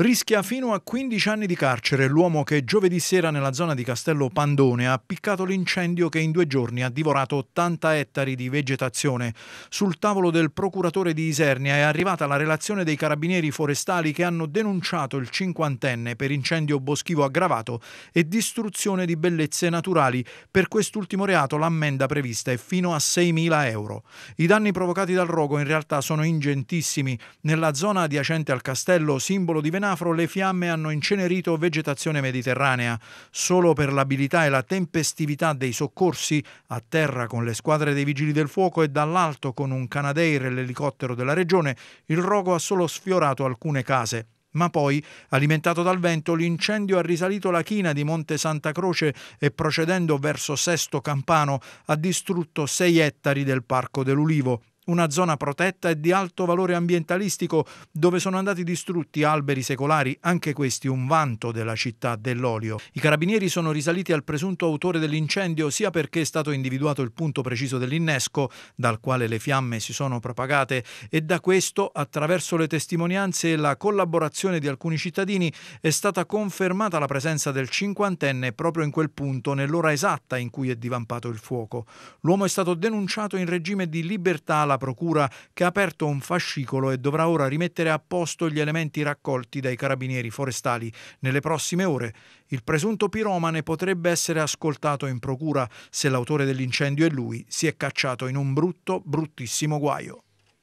Rischia fino a 15 anni di carcere l'uomo che giovedì sera nella zona di Castello Pandone ha piccato l'incendio che in due giorni ha divorato 80 ettari di vegetazione. Sul tavolo del procuratore di Isernia è arrivata la relazione dei carabinieri forestali che hanno denunciato il cinquantenne per incendio boschivo aggravato e distruzione di bellezze naturali. Per quest'ultimo reato l'ammenda prevista è fino a 6.000 euro. I danni provocati dal rogo in realtà sono ingentissimi. Nella zona adiacente al castello, simbolo di Venazia, Nafro le fiamme hanno incenerito vegetazione mediterranea. Solo per l'abilità e la tempestività dei soccorsi, a terra con le squadre dei vigili del fuoco e dall'alto con un Canadair e l'elicottero della regione, il rogo ha solo sfiorato alcune case. Ma poi, alimentato dal vento, l'incendio ha risalito la china di Monte Santa Croce e procedendo verso Sesto Campano ha distrutto sei ettari del Parco dell'Ulivo una zona protetta e di alto valore ambientalistico dove sono andati distrutti alberi secolari, anche questi un vanto della città dell'olio. I carabinieri sono risaliti al presunto autore dell'incendio sia perché è stato individuato il punto preciso dell'innesco dal quale le fiamme si sono propagate e da questo attraverso le testimonianze e la collaborazione di alcuni cittadini è stata confermata la presenza del cinquantenne proprio in quel punto nell'ora esatta in cui è divampato il fuoco. L'uomo è stato denunciato in regime di libertà alla procura che ha aperto un fascicolo e dovrà ora rimettere a posto gli elementi raccolti dai carabinieri forestali. Nelle prossime ore il presunto piromane potrebbe essere ascoltato in procura se l'autore dell'incendio è lui, si è cacciato in un brutto, bruttissimo guaio.